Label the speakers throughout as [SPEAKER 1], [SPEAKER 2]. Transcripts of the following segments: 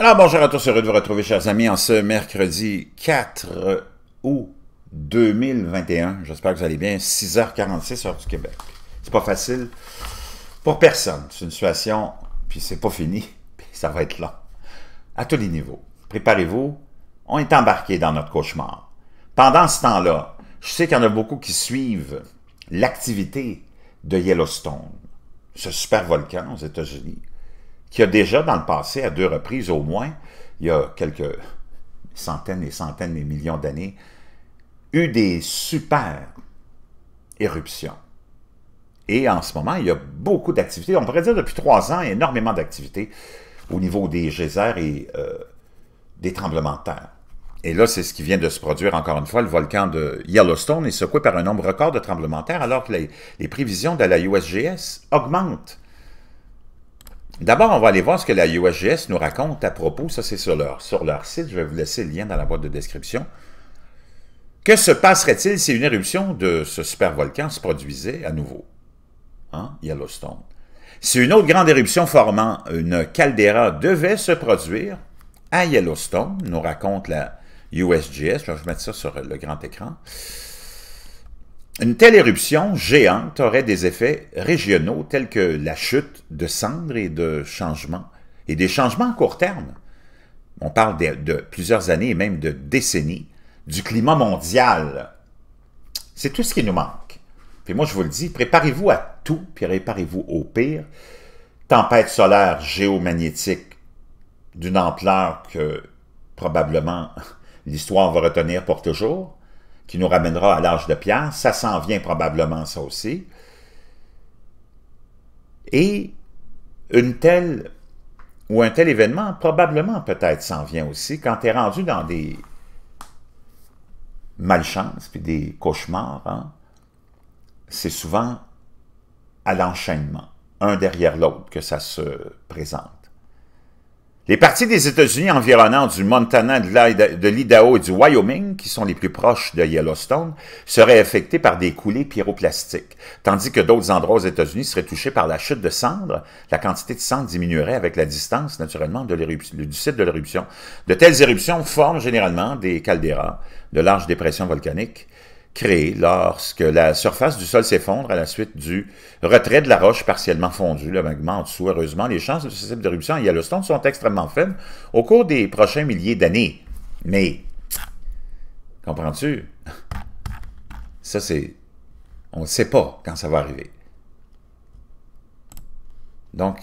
[SPEAKER 1] Alors bonjour à tous, heureux de vous retrouver chers amis en ce mercredi 4 août 2021. J'espère que vous allez bien, 6h46 heure du Québec. C'est pas facile pour personne. C'est une situation, puis c'est pas fini, puis ça va être long. À tous les niveaux. Préparez-vous, on est embarqué dans notre cauchemar. Pendant ce temps-là, je sais qu'il y en a beaucoup qui suivent l'activité de Yellowstone, ce super volcan aux États-Unis qui a déjà dans le passé, à deux reprises au moins, il y a quelques centaines et centaines et millions d'années, eu des super éruptions. Et en ce moment, il y a beaucoup d'activités. On pourrait dire depuis trois ans, énormément d'activités au niveau des geysers et euh, des tremblements de terre. Et là, c'est ce qui vient de se produire encore une fois. Le volcan de Yellowstone est secoué par un nombre record de tremblements de terre alors que les prévisions de la USGS augmentent D'abord, on va aller voir ce que la USGS nous raconte à propos. Ça, c'est sur leur, sur leur site. Je vais vous laisser le lien dans la boîte de description. Que se passerait-il si une éruption de ce supervolcan se produisait à nouveau? Hein? Yellowstone. Si une autre grande éruption formant une caldeira devait se produire à Yellowstone, nous raconte la USGS, je vais mettre ça sur le grand écran, une telle éruption géante aurait des effets régionaux tels que la chute de cendres et de changements, et des changements à court terme. On parle de, plusieurs années et même de décennies du climat mondial. C'est tout ce qui nous manque. Puis moi, je vous le dis, préparez-vous à tout, puis préparez-vous au pire. Tempête solaire géomagnétique d'une ampleur que probablement l'histoire va retenir pour toujours qui nous ramènera à l'âge de pierre. Ça s'en vient probablement, ça aussi. Et une telle ou un tel événement, probablement peut-être s'en vient aussi quand tu es rendu dans des malchances puis des cauchemars. Hein, c'est souvent à l'enchaînement, un derrière l'autre, que ça se présente. Les parties des États-Unis environnant du Montana, de l'Idaho et du Wyoming, qui sont les plus proches de Yellowstone, seraient affectées par des coulées pyroplastiques, tandis que d'autres endroits aux États-Unis seraient touchés par la chute de cendres. La quantité de cendres diminuerait avec la distance, naturellement, du site de l'éruption. De telles éruptions forment généralement des caldeiras, de larges dépressions volcaniques, créé lorsque la surface du sol s'effondre à la suite du retrait de la roche partiellement fondue, le magma en Heureusement, les chances de ce type d'éruption à Yellowstone sont extrêmement faibles au cours des prochains milliers d'années. Mais, comprends-tu? Ça, c'est... On ne sait pas quand ça va arriver. Donc,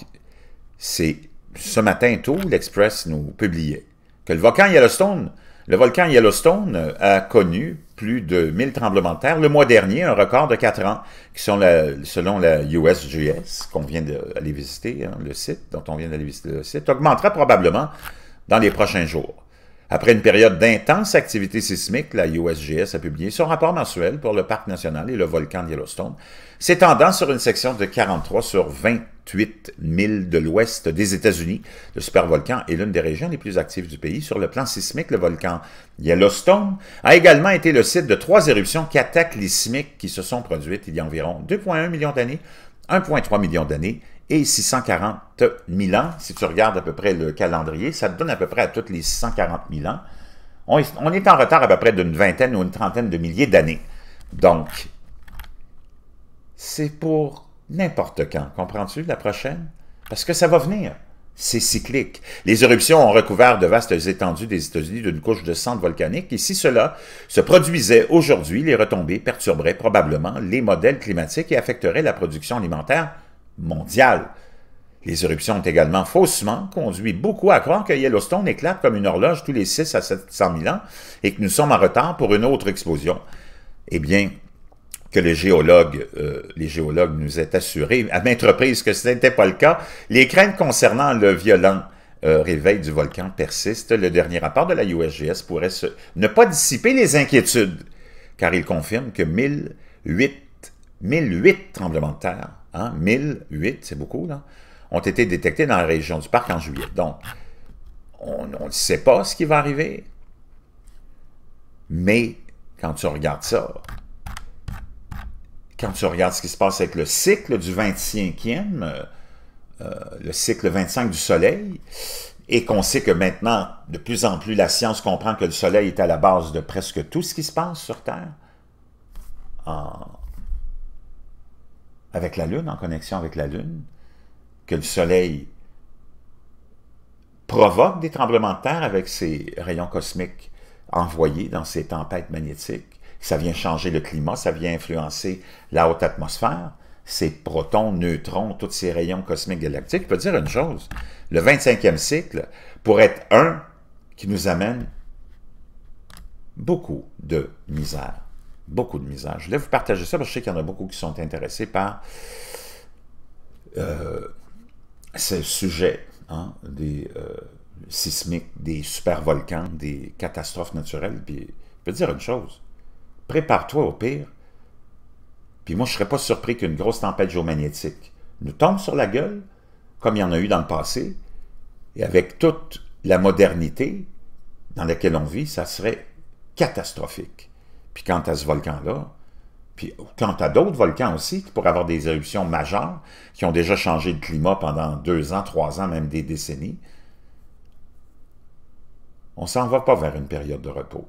[SPEAKER 1] c'est ce matin tôt, l'Express nous publiait que le volcan Yellowstone, le volcan Yellowstone euh, a connu plus de 1000 tremblements de terre. Le mois dernier, un record de 4 ans, qui sont selon la USGS, qu'on vient d'aller visiter, hein, le site, dont on vient d'aller visiter le site, augmentera probablement dans les prochains jours. Après une période d'intense activité sismique, la USGS a publié son rapport mensuel pour le parc national et le volcan de Yellowstone, s'étendant sur une section de 43 sur 20 8000 000 de l'ouest des États-Unis. Le supervolcan est l'une des régions les plus actives du pays. Sur le plan sismique, le volcan Yellowstone a également été le site de trois éruptions qui attaquent cataclysmiques qui se sont produites il y a environ 2,1 millions d'années, 1,3 millions d'années et 640 000 ans. Si tu regardes à peu près le calendrier, ça te donne à peu près à toutes les 640 000 ans. on est en retard à peu près d'une vingtaine ou une trentaine de milliers d'années. Donc, c'est pour n'importe quand. Comprends-tu la prochaine? Parce que ça va venir. C'est cyclique. Les éruptions ont recouvert de vastes étendues des États-Unis d'une couche de cendres volcaniques et si cela se produisait aujourd'hui, les retombées perturberaient probablement les modèles climatiques et affecteraient la production alimentaire mondiale. Les éruptions ont également faussement conduit beaucoup à croire que Yellowstone éclate comme une horloge tous les 6 à 700 000 ans et que nous sommes en retard pour une autre explosion. Eh bien, que les géologues, euh, les géologues nous aient assuré à maintes reprises que ce n'était pas le cas. Les craintes concernant le violent euh, réveil du volcan persistent. Le dernier rapport de la USGS pourrait ne pas dissiper les inquiétudes, car il confirme que 1008, 1008 tremblements de terre, hein, 1008, c'est beaucoup, ont été détectés dans la région du parc en juillet. Donc, on ne sait pas ce qui va arriver, mais quand tu regardes ça, quand tu regardes ce qui se passe avec le cycle du 25e, euh, euh, le cycle 25 du Soleil, et qu'on sait que maintenant, de plus en plus, la science comprend que le Soleil est à la base de presque tout ce qui se passe sur Terre, avec la Lune, en connexion avec la Lune, que le Soleil provoque des tremblements de terre avec ses rayons cosmiques envoyés dans ses tempêtes magnétiques, ça vient changer le climat, ça vient influencer la haute atmosphère, ces protons, neutrons, tous ces rayons cosmiques galactiques. Je peux dire une chose, le 25e cycle pourrait être un qui nous amène beaucoup de misère. Beaucoup de misère. Je voulais vous partager ça parce que je sais qu'il y en a beaucoup qui sont intéressés par euh, ce sujet hein, des euh, sismiques, des supervolcans, des catastrophes naturelles. Puis, je peux dire une chose, prépare-toi au pire. Puis moi, je ne serais pas surpris qu'une grosse tempête géomagnétique nous tombe sur la gueule, comme il y en a eu dans le passé, et avec toute la modernité dans laquelle on vit, ça serait catastrophique. Puis quant à ce volcan-là, puis quant à d'autres volcans aussi, qui pourraient avoir des éruptions majeures, qui ont déjà changé de climat pendant deux ans, trois ans, même des décennies, on s'en va pas vers une période de repos.